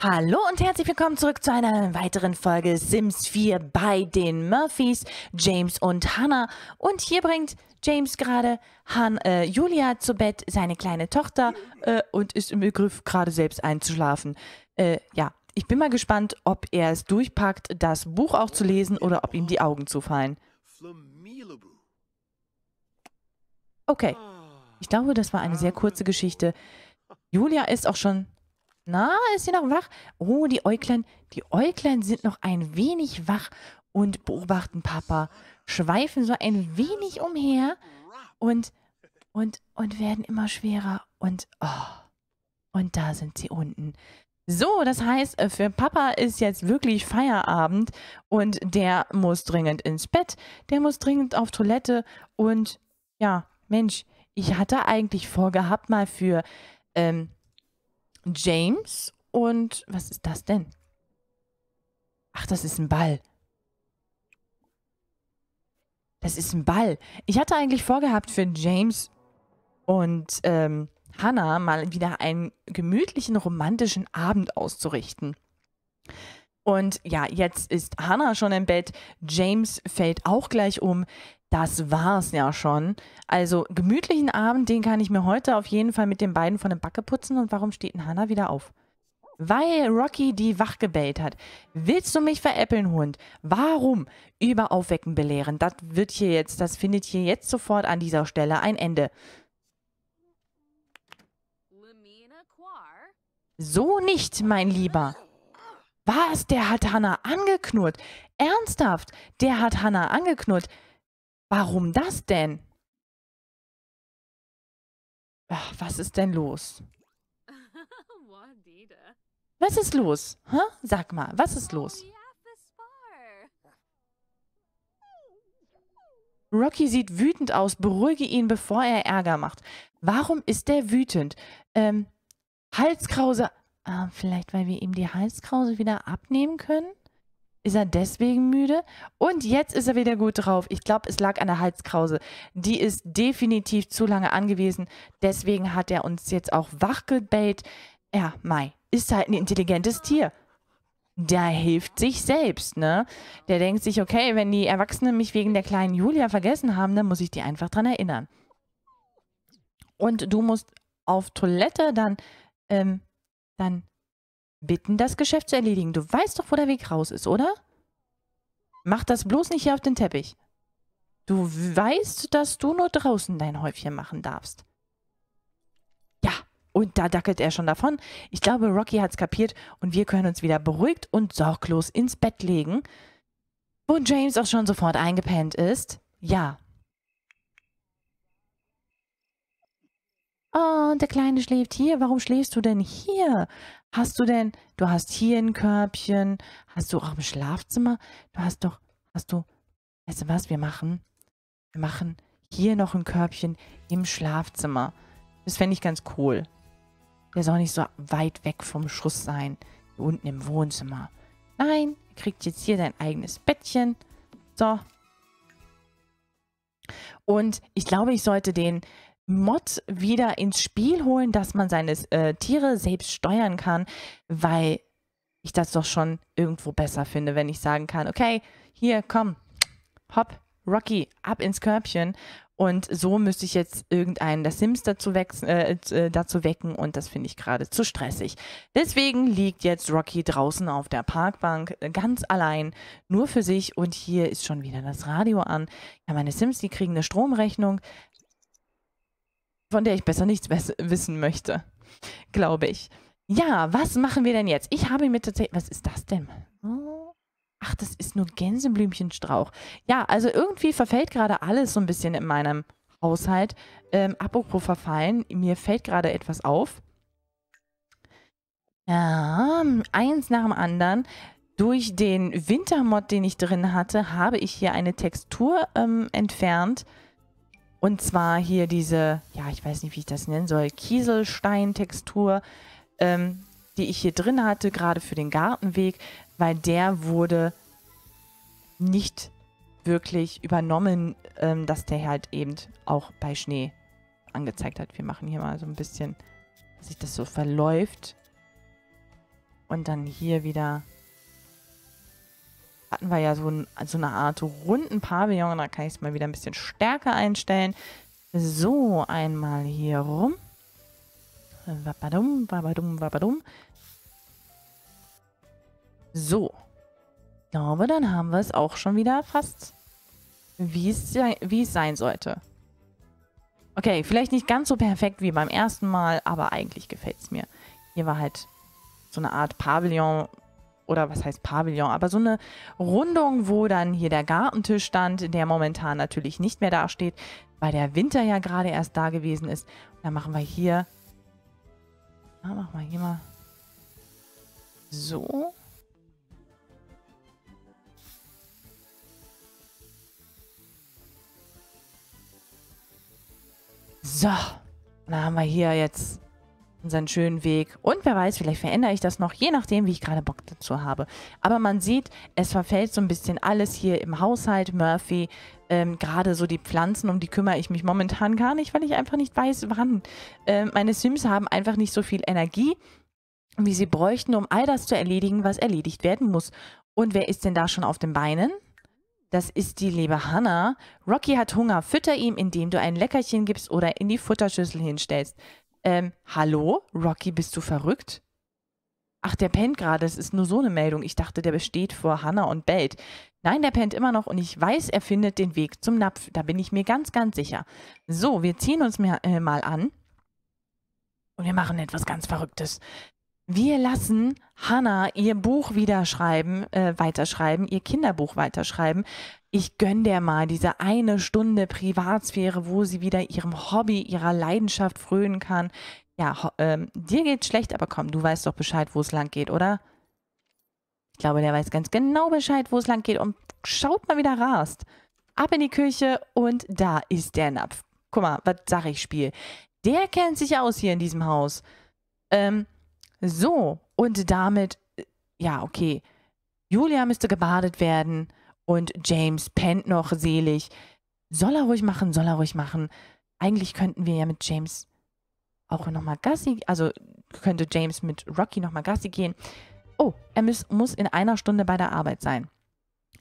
Hallo und herzlich willkommen zurück zu einer weiteren Folge Sims 4 bei den Murphys, James und Hannah. Und hier bringt James gerade Han, äh, Julia zu Bett, seine kleine Tochter, äh, und ist im Begriff, gerade selbst einzuschlafen. Äh, ja, ich bin mal gespannt, ob er es durchpackt, das Buch auch zu lesen oder ob ihm die Augen zufallen. Okay, ich glaube, das war eine sehr kurze Geschichte. Julia ist auch schon na, ist sie noch wach? Oh, die Äuglein, die Äuglein sind noch ein wenig wach und beobachten Papa, schweifen so ein wenig umher und, und, und werden immer schwerer und, oh, und da sind sie unten. So, das heißt, äh, für Papa ist jetzt wirklich Feierabend und der muss dringend ins Bett, der muss dringend auf Toilette und ja, Mensch, ich hatte eigentlich vorgehabt, mal für ähm, James und was ist das denn? Ach, das ist ein Ball. Das ist ein Ball. Ich hatte eigentlich vorgehabt, für James und ähm, Hannah mal wieder einen gemütlichen, romantischen Abend auszurichten. Und ja, jetzt ist Hannah schon im Bett. James fällt auch gleich um das war's ja schon. Also gemütlichen Abend, den kann ich mir heute auf jeden Fall mit den beiden von der Backe putzen. Und warum steht denn Hannah wieder auf? Weil Rocky die wachgebellt hat. Willst du mich veräppeln, Hund? Warum? Über Aufwecken belehren. Das wird hier jetzt, das findet hier jetzt sofort an dieser Stelle ein Ende. So nicht, mein Lieber. Was? Der hat Hannah angeknurrt. Ernsthaft? Der hat Hannah angeknurrt. Warum das denn? Ach, was ist denn los? Was ist los? Hä? Sag mal, was ist los? Rocky sieht wütend aus. Beruhige ihn, bevor er Ärger macht. Warum ist der wütend? Ähm, Halskrause. Ah, vielleicht, weil wir ihm die Halskrause wieder abnehmen können? Ist er deswegen müde? Und jetzt ist er wieder gut drauf. Ich glaube, es lag an der Halskrause. Die ist definitiv zu lange angewiesen. Deswegen hat er uns jetzt auch wachgebellt. Ja, Mai, ist halt ein intelligentes Tier der hilft sich selbst, ne? Der denkt sich, okay, wenn die Erwachsenen mich wegen der kleinen Julia vergessen haben, dann muss ich die einfach dran erinnern. Und du musst auf Toilette, dann, ähm, dann bitten, das Geschäft zu erledigen. Du weißt doch, wo der Weg raus ist, oder? Mach das bloß nicht hier auf den Teppich. Du weißt, dass du nur draußen dein Häufchen machen darfst. Ja, und da dackelt er schon davon. Ich glaube, Rocky hat's kapiert und wir können uns wieder beruhigt und sorglos ins Bett legen, wo James auch schon sofort eingepennt ist. Ja, Oh, und der Kleine schläft hier. Warum schläfst du denn hier? Hast du denn, du hast hier ein Körbchen, hast du auch im Schlafzimmer, du hast doch, hast du, weißt du was wir machen? Wir machen hier noch ein Körbchen im Schlafzimmer. Das fände ich ganz cool. Der soll nicht so weit weg vom Schuss sein, hier unten im Wohnzimmer. Nein, er kriegt jetzt hier sein eigenes Bettchen. So. Und ich glaube, ich sollte den Mod wieder ins Spiel holen, dass man seine äh, Tiere selbst steuern kann, weil ich das doch schon irgendwo besser finde, wenn ich sagen kann, okay, hier, komm, hopp, Rocky, ab ins Körbchen. Und so müsste ich jetzt irgendeinen der Sims dazu, äh, äh, dazu wecken und das finde ich gerade zu stressig. Deswegen liegt jetzt Rocky draußen auf der Parkbank, äh, ganz allein, nur für sich und hier ist schon wieder das Radio an. Ja, meine Sims, die kriegen eine Stromrechnung, von der ich besser nichts wissen möchte, glaube ich. Ja, was machen wir denn jetzt? Ich habe mir tatsächlich. Was ist das denn? Ach, das ist nur Gänseblümchenstrauch. Ja, also irgendwie verfällt gerade alles so ein bisschen in meinem Haushalt. Ähm, apropos verfallen, mir fällt gerade etwas auf. Ja, ähm, eins nach dem anderen. Durch den Wintermod, den ich drin hatte, habe ich hier eine Textur ähm, entfernt. Und zwar hier diese, ja, ich weiß nicht, wie ich das nennen soll, Kieselsteintextur, ähm, die ich hier drin hatte, gerade für den Gartenweg, weil der wurde nicht wirklich übernommen, ähm, dass der halt eben auch bei Schnee angezeigt hat. Wir machen hier mal so ein bisschen, dass sich das so verläuft. Und dann hier wieder hatten wir ja so, ein, so eine Art runden Pavillon. Da kann ich es mal wieder ein bisschen stärker einstellen. So, einmal hier rum. Wabadum, wabadum, wabadum. So. Ich glaube, dann haben wir es auch schon wieder fast, wie es, wie es sein sollte. Okay, vielleicht nicht ganz so perfekt wie beim ersten Mal, aber eigentlich gefällt es mir. Hier war halt so eine Art Pavillon, oder was heißt Pavillon, aber so eine Rundung, wo dann hier der Gartentisch stand, der momentan natürlich nicht mehr da steht, weil der Winter ja gerade erst da gewesen ist. Und dann machen wir hier, na, machen wir hier mal so. So, dann haben wir hier jetzt seinen schönen Weg. Und wer weiß, vielleicht verändere ich das noch, je nachdem, wie ich gerade Bock dazu habe. Aber man sieht, es verfällt so ein bisschen alles hier im Haushalt. Murphy, ähm, gerade so die Pflanzen, um die kümmere ich mich momentan gar nicht, weil ich einfach nicht weiß, wann. Ähm, meine Sims haben einfach nicht so viel Energie, wie sie bräuchten, um all das zu erledigen, was erledigt werden muss. Und wer ist denn da schon auf den Beinen? Das ist die liebe Hannah. Rocky hat Hunger. Fütter ihm, indem du ein Leckerchen gibst oder in die Futterschüssel hinstellst ähm, hallo, Rocky, bist du verrückt? Ach, der pennt gerade, es ist nur so eine Meldung. Ich dachte, der besteht vor Hannah und Belt. Nein, der pennt immer noch und ich weiß, er findet den Weg zum Napf. Da bin ich mir ganz, ganz sicher. So, wir ziehen uns mehr, äh, mal an und wir machen etwas ganz Verrücktes. Wir lassen Hannah ihr Buch wieder schreiben, äh, weiterschreiben, ihr Kinderbuch weiterschreiben, ich gönne der mal diese eine Stunde Privatsphäre, wo sie wieder ihrem Hobby, ihrer Leidenschaft frönen kann. Ja, ähm, dir geht's schlecht, aber komm, du weißt doch Bescheid, wo es lang geht, oder? Ich glaube, der weiß ganz genau Bescheid, wo es lang geht und schaut mal, wie der rast. Ab in die Küche und da ist der Napf. Guck mal, was sag ich, Spiel. Der kennt sich aus hier in diesem Haus. Ähm, so, und damit, äh, ja, okay. Julia müsste gebadet werden und James pennt noch selig. Soll er ruhig machen, soll er ruhig machen. Eigentlich könnten wir ja mit James auch nochmal Gassi, also könnte James mit Rocky nochmal Gassi gehen. Oh, er muss, muss in einer Stunde bei der Arbeit sein.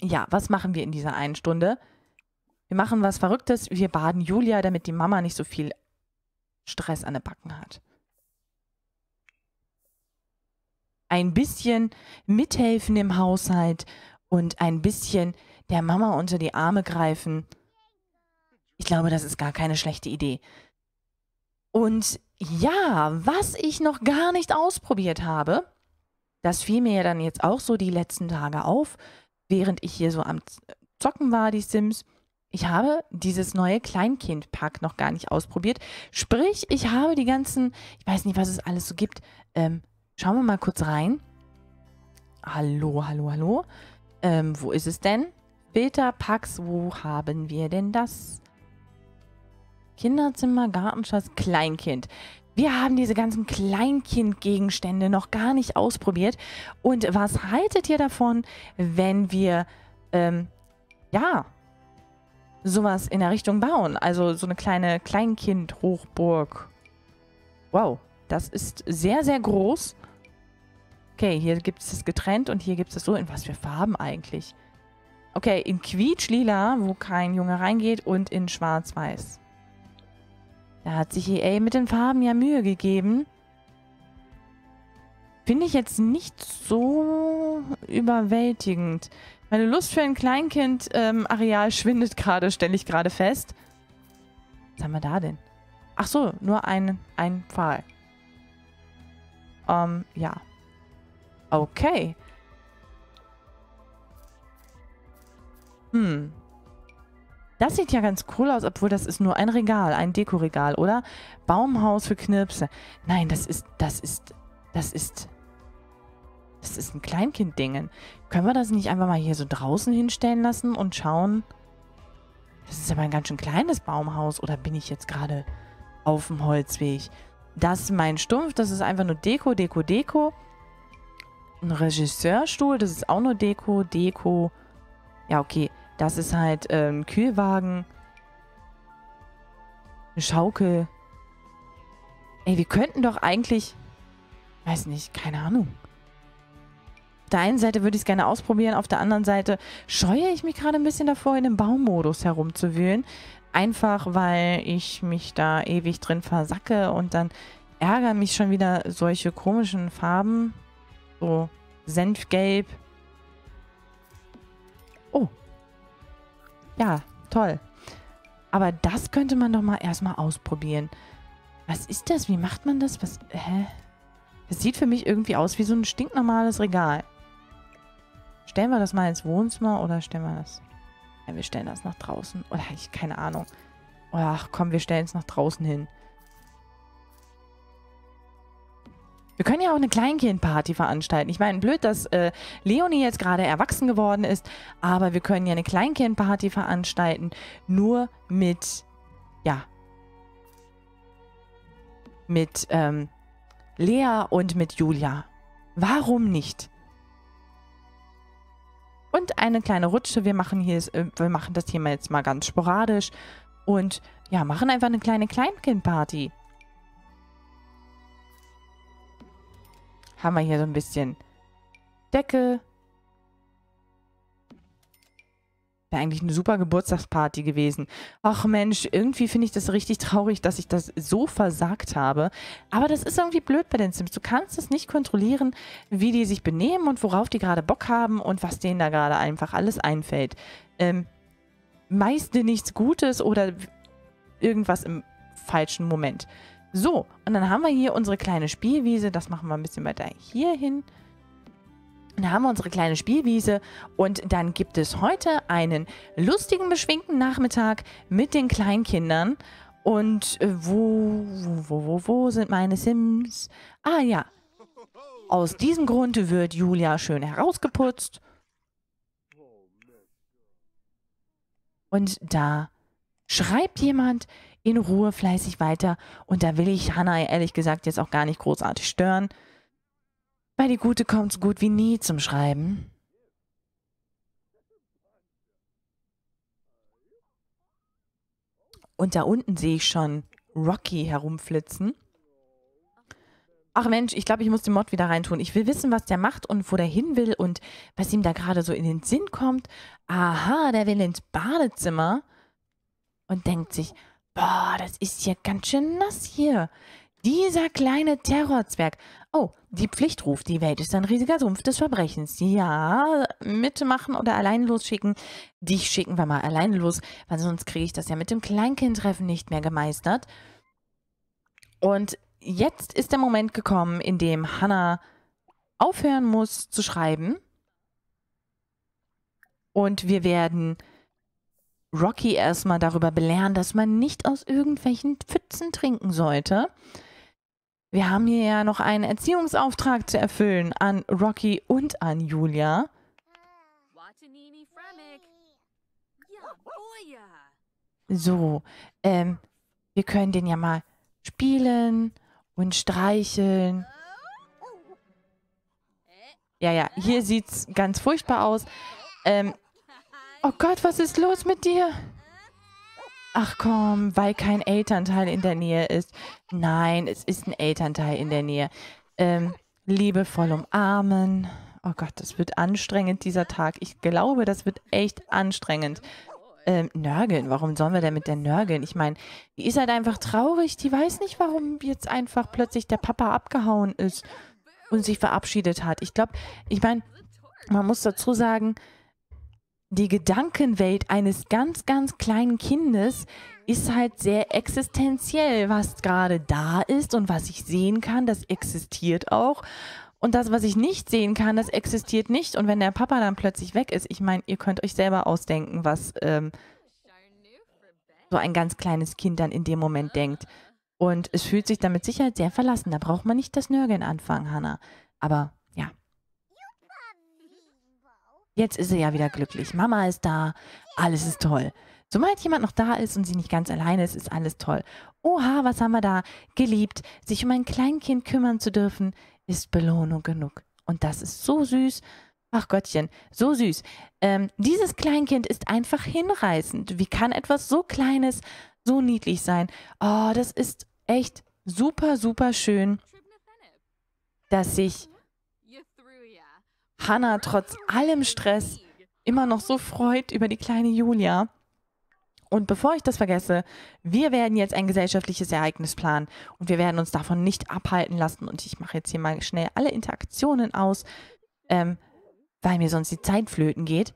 Ja, was machen wir in dieser einen Stunde? Wir machen was Verrücktes. Wir baden Julia, damit die Mama nicht so viel Stress an den Backen hat. Ein bisschen mithelfen im Haushalt und ein bisschen der Mama unter die Arme greifen. Ich glaube, das ist gar keine schlechte Idee. Und ja, was ich noch gar nicht ausprobiert habe, das fiel mir ja dann jetzt auch so die letzten Tage auf, während ich hier so am Zocken war, die Sims. Ich habe dieses neue Kleinkind-Pack noch gar nicht ausprobiert. Sprich, ich habe die ganzen, ich weiß nicht, was es alles so gibt. Ähm, schauen wir mal kurz rein. Hallo, hallo, hallo. Ähm, wo ist es denn? Filterpacks, wo haben wir denn das? Kinderzimmer, Gartenschatz, Kleinkind. Wir haben diese ganzen Kleinkind-Gegenstände noch gar nicht ausprobiert. Und was haltet ihr davon, wenn wir, ähm, ja, sowas in der Richtung bauen? Also so eine kleine Kleinkind-Hochburg. Wow, das ist sehr, sehr groß. Okay, hier gibt es das getrennt und hier gibt es das so. In was für Farben eigentlich? Okay, in quietschlila, wo kein Junge reingeht, und in schwarz-weiß. Da hat sich EA mit den Farben ja Mühe gegeben. Finde ich jetzt nicht so überwältigend. Meine Lust für ein Kleinkind-Areal ähm, schwindet gerade, stelle ich gerade fest. Was haben wir da denn? Ach so, nur ein, einen Pfahl. Ähm, ja. Okay. Hm. Das sieht ja ganz cool aus, obwohl das ist nur ein Regal, ein Dekoregal, oder? Baumhaus für Knirpse. Nein, das ist, das ist, das ist, das ist ein kleinkind Kleinkinddingen. Können wir das nicht einfach mal hier so draußen hinstellen lassen und schauen? Das ist aber ein ganz schön kleines Baumhaus, oder bin ich jetzt gerade auf dem Holzweg? Das ist mein Stumpf, das ist einfach nur Deko, Deko, Deko. Ein Regisseurstuhl, das ist auch nur Deko. Deko. Ja, okay. Das ist halt ein ähm, Kühlwagen. Eine Schaukel. Ey, wir könnten doch eigentlich... Weiß nicht, keine Ahnung. Auf der einen Seite würde ich es gerne ausprobieren, auf der anderen Seite scheue ich mich gerade ein bisschen davor, in einem Baumodus herumzuwühlen. Einfach, weil ich mich da ewig drin versacke und dann ärgern mich schon wieder solche komischen Farben. So senfgelb. Oh. Ja, toll. Aber das könnte man doch mal erstmal ausprobieren. Was ist das? Wie macht man das? Was? Hä? Das sieht für mich irgendwie aus wie so ein stinknormales Regal. Stellen wir das mal ins Wohnzimmer oder stellen wir das... Ja, wir stellen das nach draußen. Oder ich, keine Ahnung. Oder ach komm, wir stellen es nach draußen hin. Wir können ja auch eine Kleinkindparty veranstalten. Ich meine, blöd, dass äh, Leonie jetzt gerade erwachsen geworden ist, aber wir können ja eine Kleinkindparty veranstalten, nur mit, ja, mit ähm, Lea und mit Julia. Warum nicht? Und eine kleine Rutsche. Wir machen, hier, äh, wir machen das hier jetzt mal ganz sporadisch und ja, machen einfach eine kleine Kleinkindparty. haben wir hier so ein bisschen Decke. Wäre eigentlich eine super Geburtstagsparty gewesen. Ach Mensch, irgendwie finde ich das richtig traurig, dass ich das so versagt habe. Aber das ist irgendwie blöd bei den Sims. Du kannst es nicht kontrollieren, wie die sich benehmen und worauf die gerade Bock haben und was denen da gerade einfach alles einfällt. Ähm, meist nichts Gutes oder irgendwas im falschen Moment. So, und dann haben wir hier unsere kleine Spielwiese. Das machen wir ein bisschen weiter hier hin. Dann haben wir unsere kleine Spielwiese und dann gibt es heute einen lustigen, beschwingten Nachmittag mit den Kleinkindern. Und äh, wo, wo, wo, wo sind meine Sims? Ah ja, aus diesem Grund wird Julia schön herausgeputzt. Und da schreibt jemand, in Ruhe fleißig weiter. Und da will ich Hannah ehrlich gesagt jetzt auch gar nicht großartig stören. Bei die Gute kommt so gut wie nie zum Schreiben. Und da unten sehe ich schon Rocky herumflitzen. Ach Mensch, ich glaube, ich muss den Mod wieder reintun. Ich will wissen, was der macht und wo der hin will und was ihm da gerade so in den Sinn kommt. Aha, der will ins Badezimmer und denkt sich, Boah, das ist hier ganz schön nass hier. Dieser kleine Terrorzwerg. Oh, die Pflicht ruft, die Welt ist ein riesiger Sumpf des Verbrechens. Ja, mitmachen oder allein losschicken. Dich schicken wir mal allein los, weil sonst kriege ich das ja mit dem Kleinkindtreffen nicht mehr gemeistert. Und jetzt ist der Moment gekommen, in dem Hannah aufhören muss zu schreiben. Und wir werden Rocky erstmal darüber belehren, dass man nicht aus irgendwelchen Pfützen trinken sollte. Wir haben hier ja noch einen Erziehungsauftrag zu erfüllen an Rocky und an Julia. So, ähm, wir können den ja mal spielen und streicheln. Ja, ja, hier sieht's ganz furchtbar aus. Ähm, Oh Gott, was ist los mit dir? Ach komm, weil kein Elternteil in der Nähe ist. Nein, es ist ein Elternteil in der Nähe. Ähm, liebevoll umarmen. Oh Gott, das wird anstrengend, dieser Tag. Ich glaube, das wird echt anstrengend. Ähm, nörgeln. Warum sollen wir denn mit der nörgeln? Ich meine, die ist halt einfach traurig. Die weiß nicht, warum jetzt einfach plötzlich der Papa abgehauen ist und sich verabschiedet hat. Ich glaube, ich meine, man muss dazu sagen, die Gedankenwelt eines ganz, ganz kleinen Kindes ist halt sehr existenziell, was gerade da ist und was ich sehen kann, das existiert auch. Und das, was ich nicht sehen kann, das existiert nicht. Und wenn der Papa dann plötzlich weg ist, ich meine, ihr könnt euch selber ausdenken, was ähm, so ein ganz kleines Kind dann in dem Moment denkt. Und es fühlt sich damit Sicherheit sehr verlassen. Da braucht man nicht das Nörgeln anfangen, Hannah. Aber Jetzt ist sie ja wieder glücklich. Mama ist da, alles ist toll. Sobald jemand noch da ist und sie nicht ganz alleine ist, ist alles toll. Oha, was haben wir da? Geliebt, sich um ein Kleinkind kümmern zu dürfen, ist Belohnung genug. Und das ist so süß. Ach Gottchen, so süß. Ähm, dieses Kleinkind ist einfach hinreißend. Wie kann etwas so Kleines so niedlich sein? Oh, das ist echt super, super schön, dass sich Hannah trotz allem Stress immer noch so freut über die kleine Julia. Und bevor ich das vergesse, wir werden jetzt ein gesellschaftliches Ereignis planen und wir werden uns davon nicht abhalten lassen. Und ich mache jetzt hier mal schnell alle Interaktionen aus, ähm, weil mir sonst die Zeit flöten geht.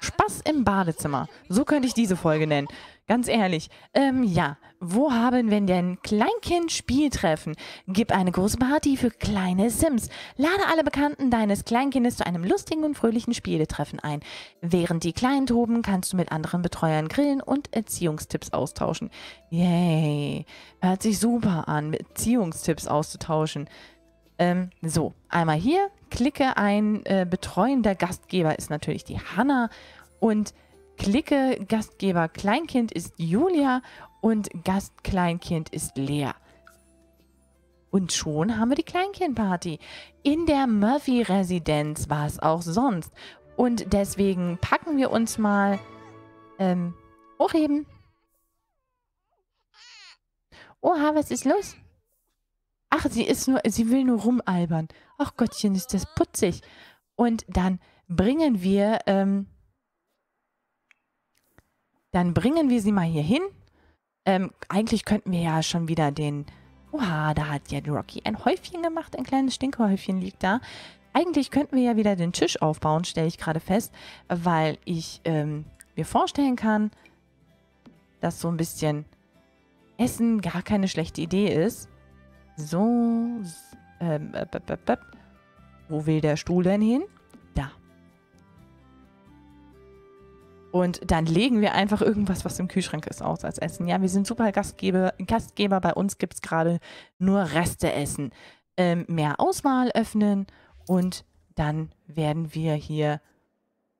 Spaß im Badezimmer. So könnte ich diese Folge nennen. Ganz ehrlich, ähm, ja, wo haben wir denn Kleinkind-Spieltreffen? Gib eine große Party für kleine Sims. Lade alle Bekannten deines Kleinkindes zu einem lustigen und fröhlichen Spieletreffen ein. Während die Kleinen toben, kannst du mit anderen Betreuern grillen und Erziehungstipps austauschen. Yay, hört sich super an, Erziehungstipps auszutauschen. Ähm, so, einmal hier, klicke ein äh, betreuender Gastgeber ist natürlich die Hanna und Clique Gastgeber Kleinkind ist Julia und Gastkleinkind ist Lea. Und schon haben wir die Kleinkindparty. In der Murphy-Residenz war es auch sonst. Und deswegen packen wir uns mal ähm, hochheben. Oha, was ist los? Ach, sie ist nur, sie will nur rumalbern. Ach Gottchen, ist das putzig. Und dann bringen wir ähm, dann bringen wir sie mal hier hin. Ähm, eigentlich könnten wir ja schon wieder den... Oha, da hat ja Rocky ein Häufchen gemacht. Ein kleines Stinkerhäufchen liegt da. Eigentlich könnten wir ja wieder den Tisch aufbauen, stelle ich gerade fest, weil ich ähm, mir vorstellen kann, dass so ein bisschen Essen gar keine schlechte Idee ist. So, ähm, äh, äh, äh, wo will der Stuhl denn hin? Und dann legen wir einfach irgendwas, was im Kühlschrank ist, aus als Essen. Ja, wir sind super Gastgeber. Gastgeber bei uns gibt es gerade nur Resteessen. Ähm, mehr Auswahl öffnen und dann werden wir hier.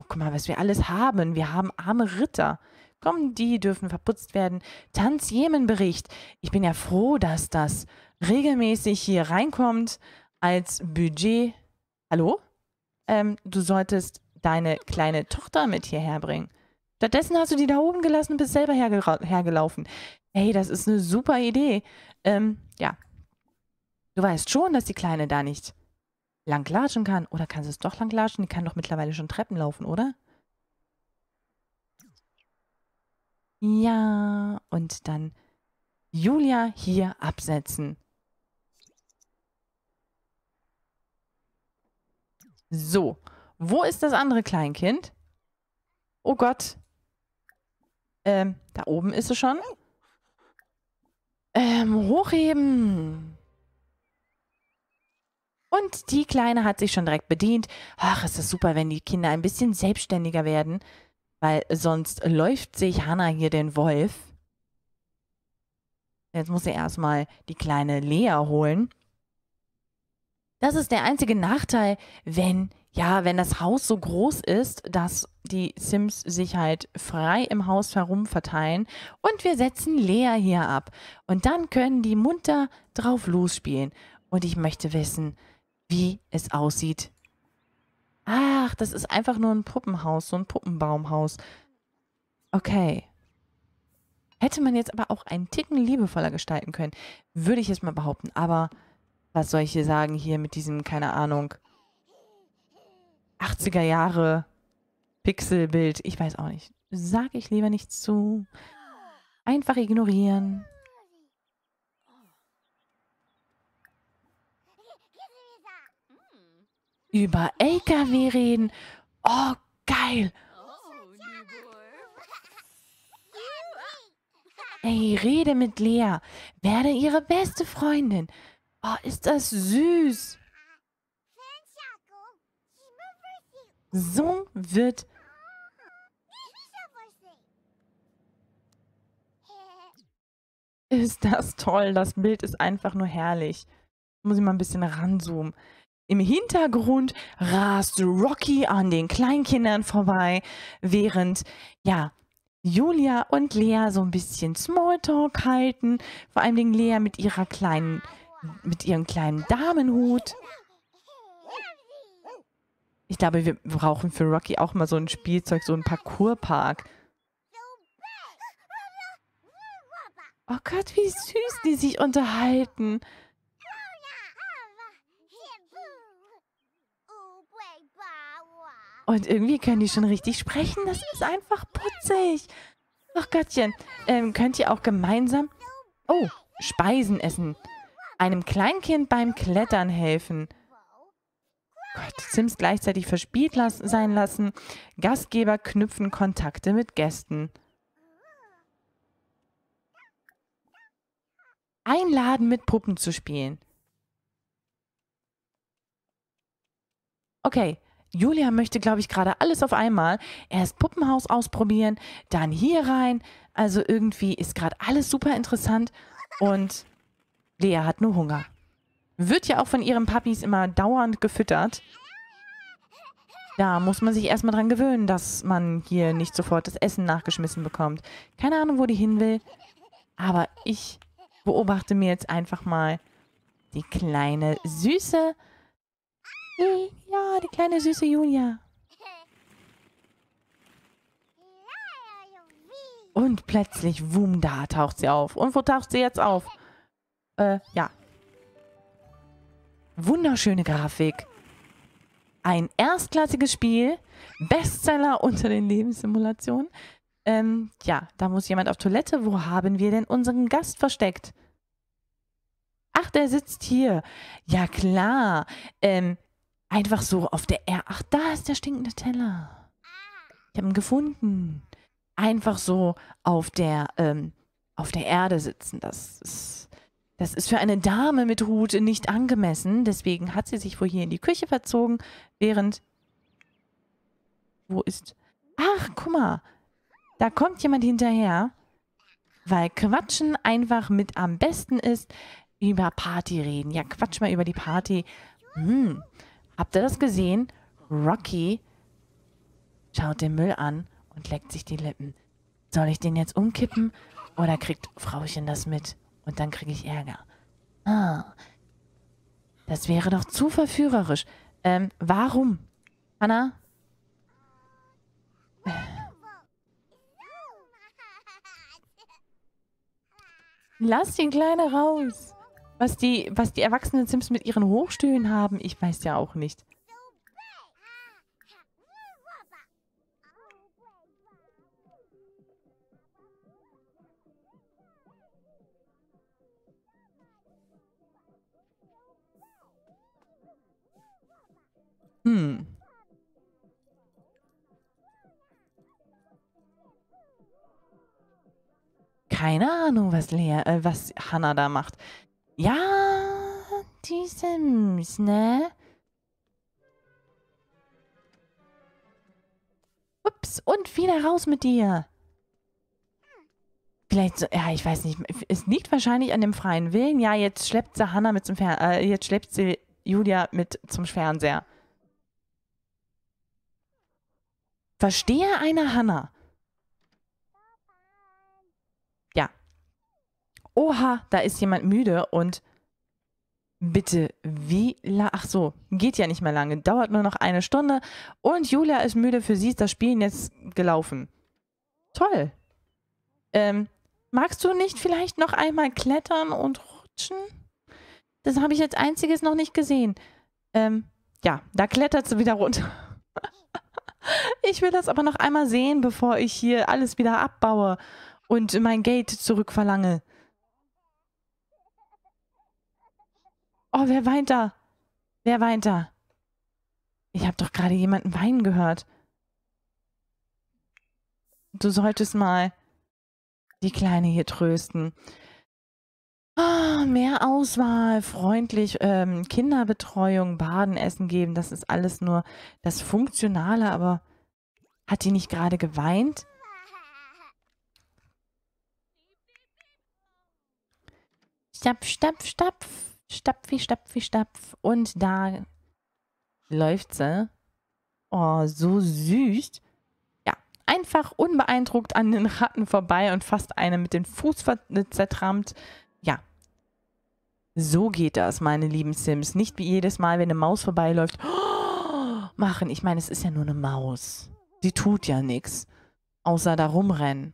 Oh, guck mal, was wir alles haben. Wir haben arme Ritter. Komm, die dürfen verputzt werden. Tanz-Jemen-Bericht. Ich bin ja froh, dass das regelmäßig hier reinkommt als Budget. Hallo? Ähm, du solltest deine kleine Tochter mit hierher bringen. Stattdessen hast du die da oben gelassen und bist selber herge hergelaufen. Hey, das ist eine super Idee. Ähm, ja. Du weißt schon, dass die Kleine da nicht lang latschen kann. Oder kann sie es doch lang latschen? Die kann doch mittlerweile schon Treppen laufen, oder? Ja, und dann Julia hier absetzen. So, wo ist das andere Kleinkind? Oh Gott, ähm, da oben ist sie schon. Ähm, hochheben. Und die Kleine hat sich schon direkt bedient. Ach, ist das super, wenn die Kinder ein bisschen selbstständiger werden, weil sonst läuft sich Hannah hier den Wolf. Jetzt muss sie erstmal die kleine Lea holen. Das ist der einzige Nachteil, wenn ja, wenn das Haus so groß ist, dass die Sims sich halt frei im Haus herum verteilen und wir setzen Lea hier ab. Und dann können die munter drauf losspielen. Und ich möchte wissen, wie es aussieht. Ach, das ist einfach nur ein Puppenhaus, so ein Puppenbaumhaus. Okay. Hätte man jetzt aber auch einen Ticken liebevoller gestalten können, würde ich jetzt mal behaupten. Aber was soll ich hier sagen hier mit diesem, keine Ahnung, 80er Jahre Pixelbild. Ich weiß auch nicht. Sag ich lieber nichts zu. Einfach ignorieren. Über LKW reden. Oh, geil. Ey, rede mit Lea. Werde ihre beste Freundin. Oh, ist das süß. So wird... Ist das toll. Das Bild ist einfach nur herrlich. Muss ich mal ein bisschen ranzoomen. Im Hintergrund rast Rocky an den Kleinkindern vorbei, während, ja, Julia und Lea so ein bisschen Smalltalk halten. Vor allen Dingen Lea mit ihrer kleinen, mit ihrem kleinen Damenhut. Ich glaube, wir brauchen für Rocky auch mal so ein Spielzeug, so ein Parkourpark. Oh Gott, wie süß die sich unterhalten. Und irgendwie können die schon richtig sprechen. Das ist einfach putzig. Ach oh Gottchen, ähm, könnt ihr auch gemeinsam... Oh, Speisen essen. Einem Kleinkind beim Klettern helfen. Gott, Sims gleichzeitig verspielt las sein lassen. Gastgeber knüpfen Kontakte mit Gästen. Einladen mit Puppen zu spielen. Okay, Julia möchte, glaube ich, gerade alles auf einmal. Erst Puppenhaus ausprobieren, dann hier rein. Also irgendwie ist gerade alles super interessant und Lea hat nur Hunger. Wird ja auch von ihren Papis immer dauernd gefüttert. Da muss man sich erstmal dran gewöhnen, dass man hier nicht sofort das Essen nachgeschmissen bekommt. Keine Ahnung, wo die hin will. Aber ich beobachte mir jetzt einfach mal die kleine süße... Ja, die kleine süße Julia. Und plötzlich, wum, da taucht sie auf. Und wo taucht sie jetzt auf? Äh, ja, wunderschöne Grafik. Ein erstklassiges Spiel, Bestseller unter den Lebenssimulationen. Ähm, ja, da muss jemand auf Toilette. Wo haben wir denn unseren Gast versteckt? Ach, der sitzt hier. Ja, klar. Ähm, einfach so auf der R. Ach, da ist der stinkende Teller. Ich habe ihn gefunden. Einfach so auf der, ähm, auf der Erde sitzen. Das ist das ist für eine Dame mit Hut nicht angemessen, deswegen hat sie sich wohl hier in die Küche verzogen, während... Wo ist... Ach, guck mal, da kommt jemand hinterher, weil Quatschen einfach mit am besten ist, über Party reden. Ja, quatsch mal über die Party. Hm, habt ihr das gesehen? Rocky schaut den Müll an und leckt sich die Lippen. Soll ich den jetzt umkippen oder kriegt Frauchen das mit? Und dann kriege ich Ärger. Ah, das wäre doch zu verführerisch. Ähm, warum? Anna? Lass den Kleinen raus. Was die, was die erwachsenen Sims mit ihren Hochstühlen haben, ich weiß ja auch nicht. Hm. Keine Ahnung, was Lea, äh, was Hannah da macht. Ja, die Sims, ne? Ups, und wieder raus mit dir. Vielleicht, so, ja, ich weiß nicht. Es liegt wahrscheinlich an dem freien Willen. Ja, jetzt schleppt sie Hannah mit zum Fernseher, äh, jetzt schleppt sie Julia mit zum Fernseher. Verstehe eine Hanna. Ja. Oha, da ist jemand müde und Bitte, wie la Ach so, geht ja nicht mehr lange. Dauert nur noch eine Stunde. Und Julia ist müde. Für sie ist das Spielen jetzt gelaufen. Toll. Ähm, magst du nicht vielleicht noch einmal klettern und rutschen? Das habe ich jetzt einziges noch nicht gesehen. Ähm, ja, da klettert sie wieder runter. ich will das aber noch einmal sehen, bevor ich hier alles wieder abbaue und mein Geld zurückverlange. Oh, wer weint da? Wer weint da? Ich habe doch gerade jemanden weinen gehört. Du solltest mal die Kleine hier trösten. Ah, mehr Auswahl, freundlich, ähm, Kinderbetreuung, Baden, Essen geben, das ist alles nur das Funktionale, aber hat die nicht gerade geweint? Stapf, stapf, stapf, stapfi, stapfi, stapf und da läuft sie. Oh, so süß. Ja, einfach unbeeindruckt an den Ratten vorbei und fast eine mit dem Fuß äh, zertrammt. So geht das, meine lieben Sims. Nicht wie jedes Mal, wenn eine Maus vorbeiläuft, oh, machen. Ich meine, es ist ja nur eine Maus. Sie tut ja nichts, außer da rumrennen.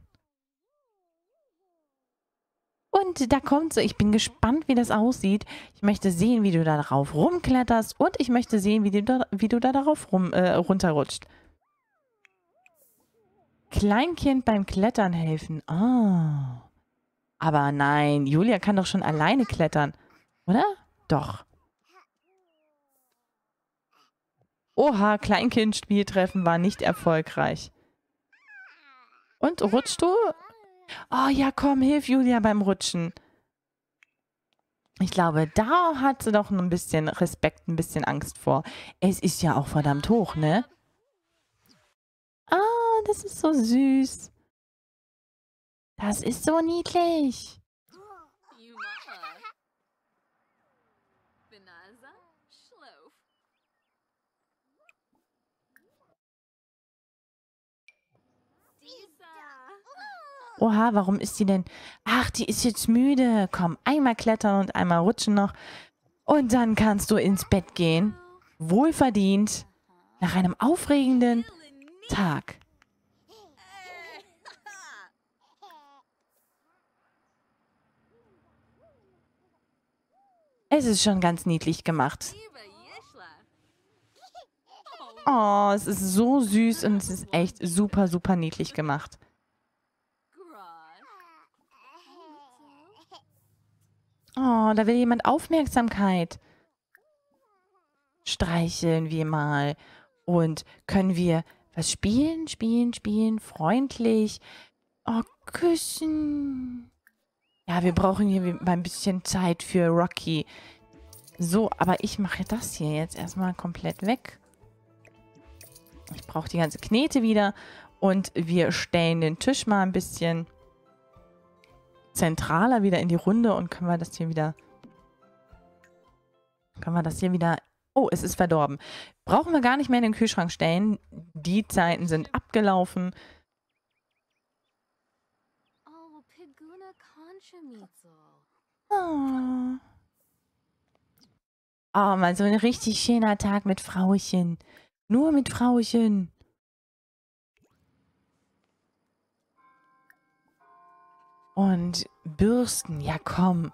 Und da kommt so, ich bin gespannt, wie das aussieht. Ich möchte sehen, wie du da drauf rumkletterst und ich möchte sehen, wie du da, wie du da darauf rum, äh, runterrutscht. Kleinkind beim Klettern helfen. Ah. Oh. Aber nein, Julia kann doch schon alleine klettern. Oder? Doch. Oha, Kleinkind-Spieltreffen war nicht erfolgreich. Und rutschst du? Oh ja, komm, hilf Julia beim Rutschen. Ich glaube, da hat sie doch ein bisschen Respekt, ein bisschen Angst vor. Es ist ja auch verdammt hoch, ne? Ah, das ist so süß. Das ist so niedlich. oha, warum ist die denn? Ach, die ist jetzt müde. Komm, einmal klettern und einmal rutschen noch. Und dann kannst du ins Bett gehen. Wohlverdient. Nach einem aufregenden Tag. Es ist schon ganz niedlich gemacht. Oh, es ist so süß und es ist echt super, super niedlich gemacht. Oh, da will jemand Aufmerksamkeit. Streicheln wir mal. Und können wir was spielen, spielen, spielen, freundlich. Oh, küssen. Ja, wir brauchen hier mal ein bisschen Zeit für Rocky. So, aber ich mache das hier jetzt erstmal komplett weg. Ich brauche die ganze Knete wieder. Und wir stellen den Tisch mal ein bisschen zentraler wieder in die Runde und können wir das hier wieder... Können wir das hier wieder... Oh, es ist verdorben. Brauchen wir gar nicht mehr in den Kühlschrank stellen. Die Zeiten sind abgelaufen. Oh. Oh, mal so ein richtig schöner Tag mit Frauchen. Nur mit Frauchen. Und bürsten, ja komm.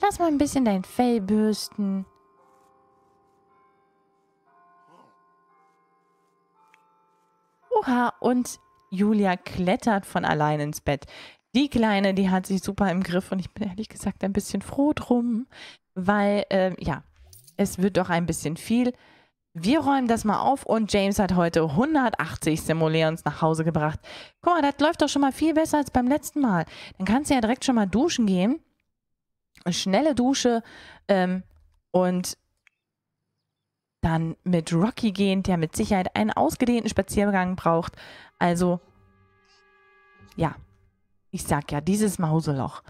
Lass mal ein bisschen dein Fell bürsten. Oha, und Julia klettert von allein ins Bett. Die Kleine, die hat sich super im Griff und ich bin ehrlich gesagt ein bisschen froh drum, weil, äh, ja, es wird doch ein bisschen viel. Wir räumen das mal auf und James hat heute 180 Simoleons nach Hause gebracht. Guck mal, das läuft doch schon mal viel besser als beim letzten Mal. Dann kannst du ja direkt schon mal duschen gehen. Schnelle Dusche ähm, und dann mit Rocky gehen, der mit Sicherheit einen ausgedehnten Spaziergang braucht. Also, ja, ich sag ja, dieses Mauseloch.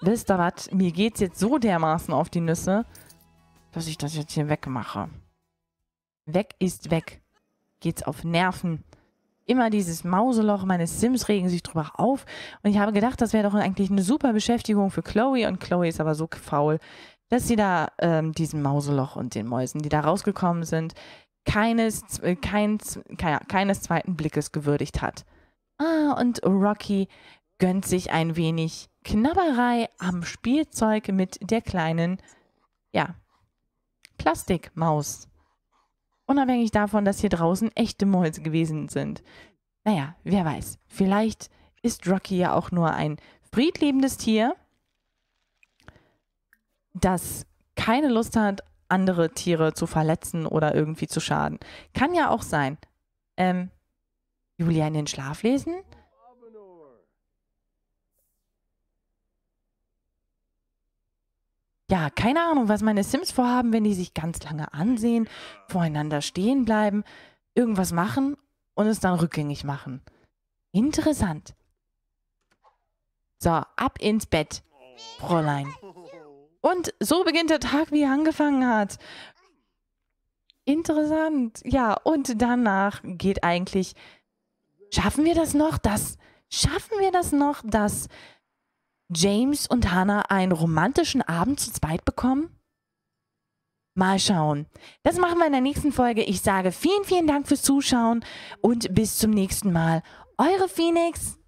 Wisst ihr was? Mir geht's jetzt so dermaßen auf die Nüsse dass ich das jetzt hier wegmache. Weg ist weg. Geht's auf Nerven. Immer dieses Mauseloch meines Sims regen sich drüber auf. Und ich habe gedacht, das wäre doch eigentlich eine super Beschäftigung für Chloe. Und Chloe ist aber so faul, dass sie da ähm, diesem Mauseloch und den Mäusen, die da rausgekommen sind, keines, äh, keins, keine, keines zweiten Blickes gewürdigt hat. Ah, und Rocky gönnt sich ein wenig Knabberei am Spielzeug mit der kleinen, ja, Plastikmaus. Unabhängig davon, dass hier draußen echte Mäuse gewesen sind. Naja, wer weiß. Vielleicht ist Rocky ja auch nur ein friedliebendes Tier, das keine Lust hat, andere Tiere zu verletzen oder irgendwie zu schaden. Kann ja auch sein. Ähm, Julia in den Schlaf lesen? keine Ahnung, was meine Sims vorhaben, wenn die sich ganz lange ansehen, voreinander stehen bleiben, irgendwas machen und es dann rückgängig machen. Interessant. So, ab ins Bett, Fräulein. Und so beginnt der Tag, wie er angefangen hat. Interessant. Ja, und danach geht eigentlich, schaffen wir das noch, das, schaffen wir das noch, das James und Hannah einen romantischen Abend zu zweit bekommen? Mal schauen. Das machen wir in der nächsten Folge. Ich sage vielen, vielen Dank fürs Zuschauen und bis zum nächsten Mal. Eure Phoenix.